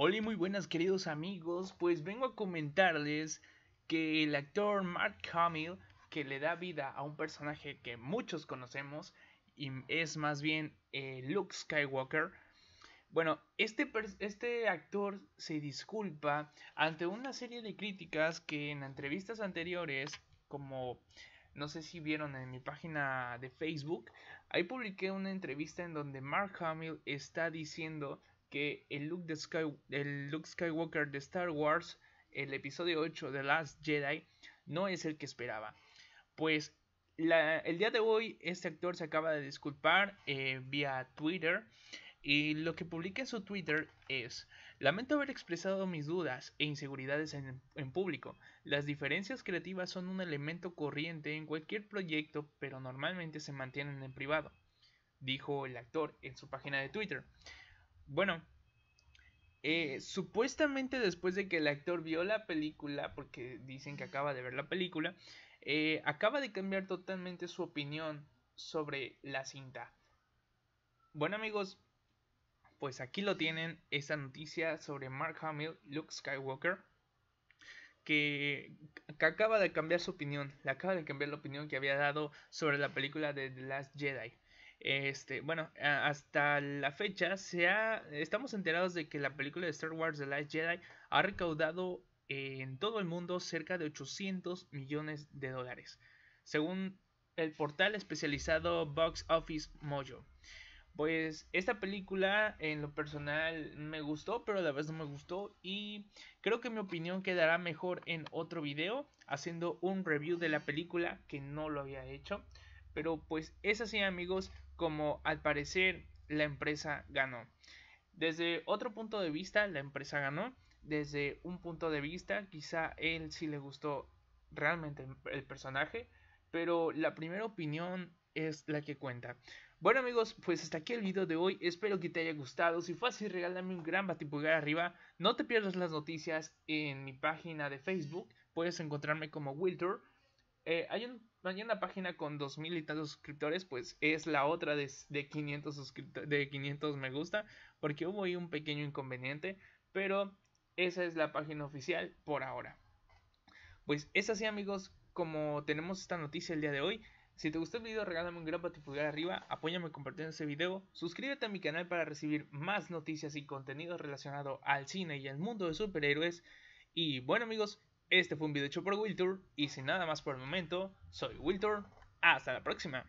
Hola y muy buenas queridos amigos, pues vengo a comentarles que el actor Mark Hamill, que le da vida a un personaje que muchos conocemos, y es más bien eh, Luke Skywalker, bueno, este, este actor se disculpa ante una serie de críticas que en entrevistas anteriores, como no sé si vieron en mi página de Facebook, ahí publiqué una entrevista en donde Mark Hamill está diciendo que el Luke, Skywalker de Star Wars, el episodio 8 de Last Jedi, no es el que esperaba. Pues el día de hoy este actor se acaba de disculpar eh, vía Twitter y lo que publica en su Twitter es, lamento haber expresado mis dudas e inseguridades en, público. Las diferencias creativas son un elemento corriente en cualquier proyecto, pero normalmente se mantienen en privado, dijo el actor en su página de Twitter. Bueno, eh, supuestamente después de que el actor vio la película, porque dicen que acaba de ver la película, eh, acaba de cambiar totalmente su opinión sobre la cinta. Bueno amigos, pues aquí lo tienen, esta noticia sobre Mark Hamill, Luke Skywalker, que acaba de cambiar su opinión, le acaba de cambiar la opinión que había dado sobre la película de The Last Jedi. Este, bueno, hasta la fecha se estamos enterados de que la película de Star Wars The Last Jedi ha recaudado en todo el mundo cerca de 800 millones de dólares, según el portal especializado Box Office Mojo. Pues esta película en lo personal me gustó, pero a la vez no me gustó y creo que mi opinión quedará mejor en otro video haciendo un review de la película que no lo había hecho. Pero pues es así amigos como al parecer la empresa ganó. Desde otro punto de vista la empresa ganó. Desde un punto de vista quizá él sí le gustó realmente el personaje. Pero la primera opinión es la que cuenta. Bueno amigos, pues hasta aquí el video de hoy, espero que te haya gustado, si fue así regálame un gran batipulgar arriba, no te pierdas las noticias en mi página de Facebook, puedes encontrarme como Wilter, eh, hay, una página con 2000 y tantos suscriptores, pues es la otra de, 500 de 500 me gusta, porque hubo ahí un pequeño inconveniente, pero esa es la página oficial por ahora. Pues es así amigos, como tenemos esta noticia el día de hoy, si te gustó el video, regálame un gran y arriba, apóyame compartiendo ese video, suscríbete a mi canal para recibir más noticias y contenido relacionado al cine y al mundo de superhéroes. Y bueno amigos, este fue un video hecho por Wiltor y sin nada más por el momento, soy Wiltor. hasta la próxima.